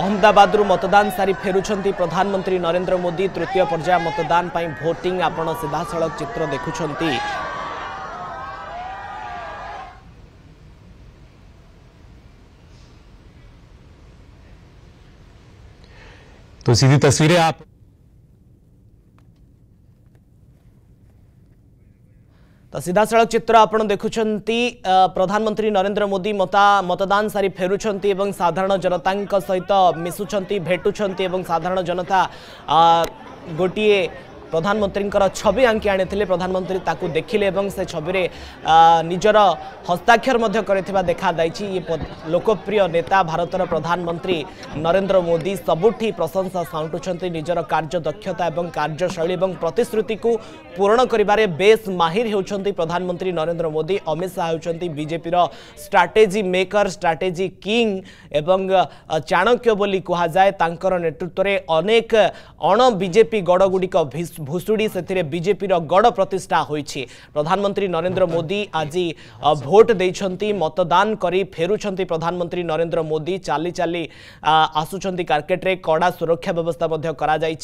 ଅହମ୍ମଦାବାଦରୁ ମତଦାନ ସାରି ଫେରୁଛନ୍ତି ପ୍ରଧାନମନ୍ତ୍ରୀ ନରେନ୍ଦ୍ର ମୋଦି ତୃତୀୟ ପର୍ଯ୍ୟାୟ ମତଦାନ ପାଇଁ ଭୋଟିଂ ଆପଣ ସିଧାସଳଖ ଚିତ୍ର ଦେଖୁଛନ୍ତି तो सीधी तस्वीरें आप ତ ସିଧାସଳଖ ଚିତ୍ର ଆପଣ ଦେଖୁଛନ୍ତି ପ୍ରଧାନମନ୍ତ୍ରୀ ନରେନ୍ଦ୍ର ମୋଦି ମତା ମତଦାନ ସାରି ଫେରୁଛନ୍ତି ଏବଂ ସାଧାରଣ ଜନତାଙ୍କ ସହିତ ମିଶୁଛନ୍ତି ଭେଟୁଛନ୍ତି ଏବଂ ସାଧାରଣ ଜନତା ଗୋଟିଏ প্রধানমন্ত্রীঙ্কর ছবি আঙ্কি আনিলে প্রধানমন্ত্রী তাকে দেখিলে এবং সে ছবিরে নিজের হস্তাক্ষর মধ্য করে দেখা যাইছি ইয়ে লোকপ্রিয় নেতা ভারতর প্রধানমন্ত্রী নরেন্দ্র মোদি সবুঠি প্রশংসা সাউটুছেন নিজের কার্যদক্ষতা এবং কার্যশৈলী এবং প্রতিশ্রুতি পূরণ করবার বেশ মাহির হচ্ছেন প্রধানমন্ত্রী নরেন্দ্র মোদি অমিত শাহ হচ্ছেন বিজেপির স্ট্রাটেজি মেকর স্ট্রাটেজি কিং এবং চাণক্য বলে কুহযায় তাঁর নেতৃত্বের অনেক অণ বিজেপি গড়গুড়ি ভীষণ ভুষুড়ি সেথিরে বিজেপির গড় প্রতিষ্ঠা হয়েছে প্রধানমন্ত্রী নরেন্দ্র মোদি আজ ভোট দিয়েছেন মতদান করে ফেরুচার প্রধানমন্ত্রী নরেন্দ্র মোদি চালি চালি আসুচার কার্কেটে কড়া সুরক্ষা ব্যবস্থা করা যাই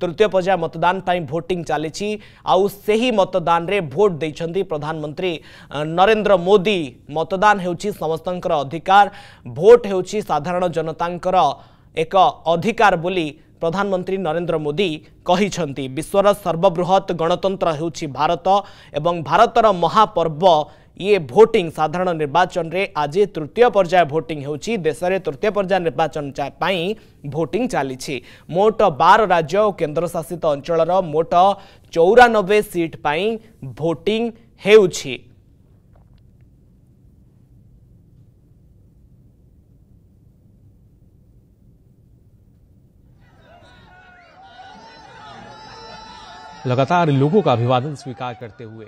তৃতীয় পর্যায় মতদান পাই ভোটিং চালিছি আউ সেই মতদানে ভোট দিয়েছেন প্রধানমন্ত্রী নরেন্দ্র মোদি মতদান ହେଉଛି ସମସ୍ତଙ୍କର ଅଧିକାର ଭୋଟ୍ ହେଉଛି ସାଧାରଣ ଜନତାଙ୍କର ଏକ ଅଧିକାର ବୋଲି प्रधानमंत्री नरेंद्र मोदी कही विश्वर सर्वबृहत गणतंत्र होारत एवं भारतर महापर्व ये भोटिंग साधारण निर्वाचन में आज तृतीय पर्याय भोटिंग होशे तृतीय पर्याय निर्वाचन भोटिंग चली मोट बार राज्य और केन्द्रशासित अंचल मोट चौरानबे सीट पर भोटिंग होती लगातार लोगों का अभिवादन स्वीकार करते हुए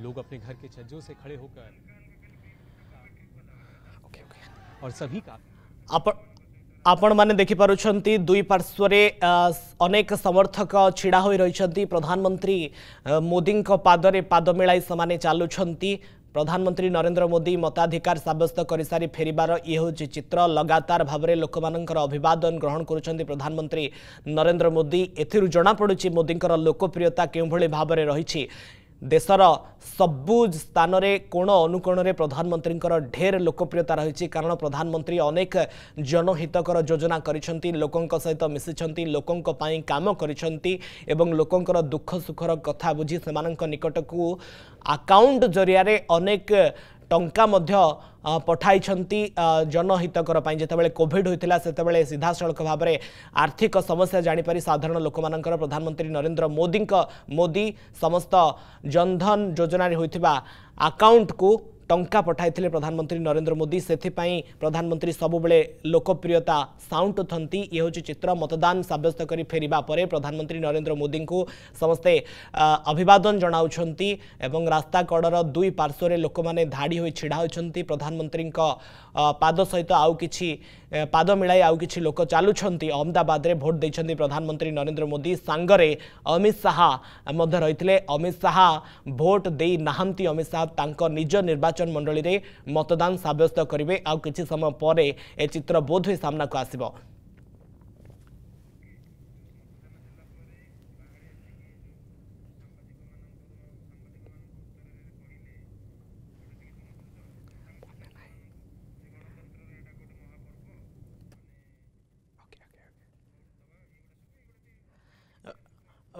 लोग अपने घर के छज्जों से खड़े होकर और सभी का आप आपण मैंने देखिपार दुई पार्श्वे अनेक समर्थक ढड़ा हो रही प्रधानमंत्री मोदी पाद मिलाई से चलुंट ପ୍ରଧାନମନ୍ତ୍ରୀ ନରେନ୍ଦ୍ର ମୋଦି ମତାଧିକାର ସାବ୍ୟସ୍ତ କରିସାରି ଫେରିବାର ଇଏ ହେଉଛି ଚିତ୍ର ଲଗାତାର ଭାବରେ ଲୋକମାନଙ୍କର ଅଭିବାଦନ ଗ୍ରହଣ କରୁଛନ୍ତି ପ୍ରଧାନମନ୍ତ୍ରୀ ନରେନ୍ଦ୍ର ମୋଦି ଏଥିରୁ ଜଣାପଡ଼ୁଛି ମୋଦିଙ୍କର ଲୋକପ୍ରିୟତା କେଉଁଭଳି ଭାବରେ ରହିଛି ଦେଶର ସବୁ ସ୍ଥାନରେ କୋଣ ଅନୁକୋଣରେ ପ୍ରଧାନମନ୍ତ୍ରୀଙ୍କର ଢେର ଲୋକପ୍ରିୟତା ରହିଛି କାରଣ ପ୍ରଧାନମନ୍ତ୍ରୀ ଅନେକ ଜନହିତକର ଯୋଜନା କରିଛନ୍ତି ଲୋକଙ୍କ ସହିତ ମିଶିଛନ୍ତି ଲୋକଙ୍କ ପାଇଁ କାମ କରିଛନ୍ତି ଏବଂ ଲୋକଙ୍କର ଦୁଃଖ ସୁଖର କଥା ବୁଝି ସେମାନଙ୍କ ନିକଟକୁ ଆକାଉଣ୍ଟ ଜରିଆରେ ଅନେକ ଟଙ୍କା ମଧ୍ୟ ପଠାଇଛନ୍ତି ଜନହିତକର ପାଇଁ ଯେତେବେଳେ କୋଭିଡ଼ ହୋଇଥିଲା ସେତେବେଳେ ସିଧାସଳଖ ଭାବରେ ଆର୍ଥିକ ସମସ୍ୟା ଜାଣିପାରି ସାଧାରଣ ଲୋକମାନଙ୍କର ପ୍ରଧାନମନ୍ତ୍ରୀ ନରେନ୍ଦ୍ର ମୋଦିଙ୍କ ମୋଦି ସମସ୍ତ ଜନଧନ ଯୋଜନାରେ ହୋଇଥିବା ଆକାଉଣ୍ଟକୁ ଟଙ୍କା ପଠାଇଥିଲେ ପ୍ରଧାନମନ୍ତ୍ରୀ ନରେନ୍ଦ୍ର ମୋଦି ସେଥିପାଇଁ ପ୍ରଧାନମନ୍ତ୍ରୀ ସବୁବେଳେ ଲୋକପ୍ରିୟତା ସାଉଣ୍ଟ ଅଛନ୍ତି ଇଏ ହେଉଛି ଚିତ୍ର ମତଦାନ ସାବ୍ୟସ୍ତ କରି ଫେରିବା ପରେ ପ୍ରଧାନମନ୍ତ୍ରୀ ନରେନ୍ଦ୍ର ମୋଦିଙ୍କୁ ସମସ୍ତେ ଅଭିବାଦନ ଜଣାଉଛନ୍ତି ଏବଂ ରାସ୍ତା କଡ଼ର ଦୁଇ ପାର୍ଶ୍ୱରେ ଲୋକମାନେ ଧାଡ଼ି ହୋଇ ଛିଡ଼ା ହୋଇଛନ୍ତି ପ୍ରଧାନମନ୍ତ୍ରୀଙ୍କ ପାଦ ସହିତ ଆଉ କିଛି ପାଦ ମିଳାଇ ଆଉ କିଛି ଲୋକ ଚାଲୁଛନ୍ତି ଅହମ୍ମଦାବାଦରେ ଭୋଟ ଦେଇଛନ୍ତି ପ୍ରଧାନମନ୍ତ୍ରୀ ନରେନ୍ଦ୍ର ମୋଦି ସାଙ୍ଗରେ ଅମିତ ଶାହା ମଧ୍ୟ ରହିଥିଲେ ଅମିତ ଶାହା ଭୋଟ ଦେଇନାହାନ୍ତି ଅମିତ ଶାହା ତାଙ୍କ ନିଜ ନିର୍ବାଚନ ମଣ୍ଡଳୀରେ ମତଦାନ ସାବ୍ୟସ୍ତ କରିବେ ଆଉ କିଛି ସମୟ ପରେ ଏ ଚିତ୍ର ବୋଧ ହୋଇ ସାମ୍ନାକୁ ଆସିବ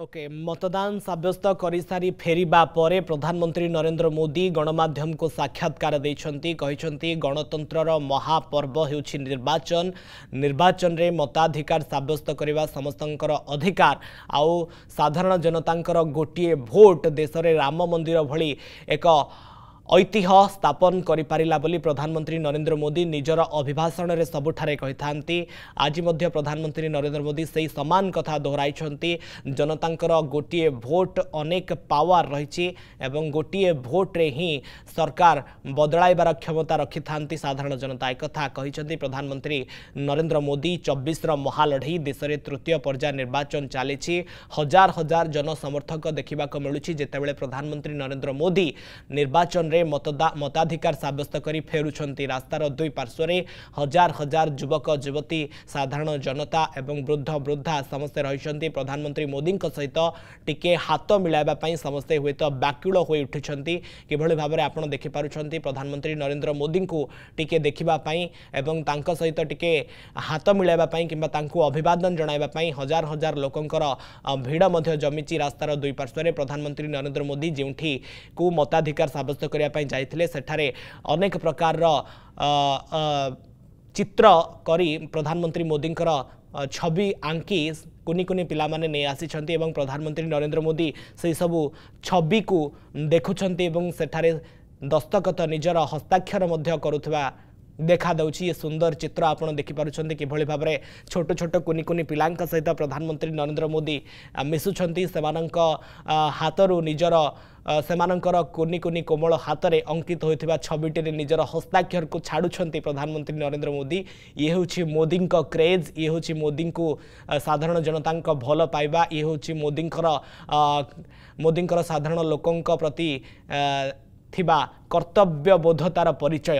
ଓକେ ମତଦାନ ସାବ୍ୟସ୍ତ କରିସାରି ଫେରିବା ପରେ ପ୍ରଧାନମନ୍ତ୍ରୀ ନରେନ୍ଦ୍ର ମୋଦି ଗଣମାଧ୍ୟମକୁ ସାକ୍ଷାତକାର ଦେଇଛନ୍ତି କହିଛନ୍ତି ଗଣତନ୍ତ୍ରର ମହାପର୍ବ ହେଉଛି ନିର୍ବାଚନ ନିର୍ବାଚନରେ ମତାଧିକାର ସାବ୍ୟସ୍ତ କରିବା ସମସ୍ତଙ୍କର ଅଧିକାର ଆଉ ସାଧାରଣ ଜନତାଙ୍କର ଗୋଟିଏ ଭୋଟ ଦେଶରେ ରାମ ମନ୍ଦିର ଭଳି ଏକ ଐତିହ୍ୟ ସ୍ଥାପନ କରିପାରିଲା ବୋଲି ପ୍ରଧାନମନ୍ତ୍ରୀ ନରେନ୍ଦ୍ର ମୋଦି ନିଜର ଅଭିଭାଷଣରେ ସବୁଠାରେ କହିଥାନ୍ତି ଆଜି ମଧ୍ୟ ପ୍ରଧାନମନ୍ତ୍ରୀ ନରେନ୍ଦ୍ର ମୋଦି ସେହି ସମାନ କଥା ଦୋହରାଇଛନ୍ତି ଜନତାଙ୍କର ଗୋଟିଏ ଭୋଟ୍ ଅନେକ ପାୱାର ରହିଛି ଏବଂ ଗୋଟିଏ ଭୋଟ୍ରେ ହିଁ ସରକାର ବଦଳାଇବାର କ୍ଷମତା ରଖିଥାନ୍ତି ସାଧାରଣ ଜନତା ଏକଥା କହିଛନ୍ତି ପ୍ରଧାନମନ୍ତ୍ରୀ ନରେନ୍ଦ୍ର ମୋଦି ଚବିଶର ମହାଲଢ଼େଇ ଦେଶରେ ତୃତୀୟ ପର୍ଯ୍ୟାୟ ନିର୍ବାଚନ ଚାଲିଛି ହଜାର ହଜାର ଜନସମର୍ଥକ ଦେଖିବାକୁ ମିଳୁଛି ଯେତେବେଳେ ପ୍ରଧାନମନ୍ତ୍ରୀ ନରେନ୍ଦ୍ର ମୋଦି ନିର୍ବାଚନରେ କ୍ଷେତ୍ରରେ ମତାଧିକାର ସାବ୍ୟସ୍ତ କରି ଫେରୁଛନ୍ତି ରାସ୍ତାର ଦୁଇ ପାର୍ଶ୍ୱରେ ହଜାର ହଜାର ଯୁବକ ଯୁବତୀ ସାଧାରଣ ଜନତା ଏବଂ ବୃଦ୍ଧ ବୃଦ୍ଧା ସମସ୍ତେ ରହିଛନ୍ତି ପ୍ରଧାନମନ୍ତ୍ରୀ ମୋଦିଙ୍କ ସହିତ ଟିକେ ହାତ ମିଳାଇବା ପାଇଁ ସମସ୍ତେ ହୁଏତ ବ୍ୟାକୁଳ ହୋଇ ଉଠିଛନ୍ତି କିଭଳି ଭାବରେ ଆପଣ ଦେଖିପାରୁଛନ୍ତି ପ୍ରଧାନମନ୍ତ୍ରୀ ନରେନ୍ଦ୍ର ମୋଦିଙ୍କୁ ଟିକେ ଦେଖିବା ପାଇଁ ଏବଂ ତାଙ୍କ ସହିତ ଟିକେ ହାତ ମିଳାଇବା ପାଇଁ କିମ୍ବା ତାଙ୍କୁ ଅଭିବାଦନ ଜଣାଇବା ପାଇଁ ହଜାର ହଜାର ଲୋକଙ୍କର ଭିଡ଼ ମଧ୍ୟ ଜମିଛି ରାସ୍ତାର ଦୁଇ ପାର୍ଶ୍ୱରେ ପ୍ରଧାନମନ୍ତ୍ରୀ ନରେନ୍ଦ୍ର ମୋଦି ଯେଉଁଠିକୁ ମତାଧିକାର ସାବ୍ୟସ୍ତ କରିବା କରିବାପାଇଁ ଯାଇଥିଲେ ସେଠାରେ ଅନେକ ପ୍ରକାରର ଚିତ୍ର କରି ପ୍ରଧାନମନ୍ତ୍ରୀ ମୋଦିଙ୍କର ଛବି ଆଙ୍କି କୁନି କୁନି ପିଲାମାନେ ନେଇ ଆସିଛନ୍ତି ଏବଂ ପ୍ରଧାନମନ୍ତ୍ରୀ ନରେନ୍ଦ୍ର ମୋଦି ସେହିସବୁ ଛବିକୁ ଦେଖୁଛନ୍ତି ଏବଂ ସେଠାରେ ଦସ୍ତଖତ ନିଜର ହସ୍ତାକ୍ଷର ମଧ୍ୟ କରୁଥିବା দেখাদেଉଛି ଏ ସୁନ୍ଦର ଚିତ୍ର ଆପଣ ଦେଖିପାରୁଛନ୍ତି କିଭଳି ଭାବରେ ଛୋଟ ଛୋଟ କୁନି କୁନି ପିଲାଙ୍କ ସହିତ ପ୍ରଧାନମନ୍ତ୍ରୀ ନରେନ୍ଦ୍ର ମୋଦି ମିଶୁଛନ୍ତି ସେମାନଙ୍କ ହାତରୁ ନିଜର ସେମାନଙ୍କର କୁନି କୁନି କୋମଳ ହାତରେ ଅଙ୍କିତ ହୋଇଥିବା ଛବିଟିରେ ନିଜର ହସ୍ତାକ୍ଷରକୁ ଛାଡ଼ୁଛନ୍ତି ପ୍ରଧାନମନ୍ତ୍ରୀ ନରେନ୍ଦ୍ର ମୋଦି ଇଏ ହେଉଛି ମୋଦିଙ୍କ କ୍ରେଜ୍ ଇଏ ହେଉଛି ମୋଦିଙ୍କୁ ସାଧାରଣ ଜନତାଙ୍କ ଭଲ ପାଇବା ଇଏ ହେଉଛି ମୋଦିଙ୍କର ମୋଦିଙ୍କର ସାଧାରଣ ଲୋକଙ୍କ ପ୍ରତି ଥିବା କର୍ତ୍ତବ୍ୟବୋଧତାର ପରିଚୟ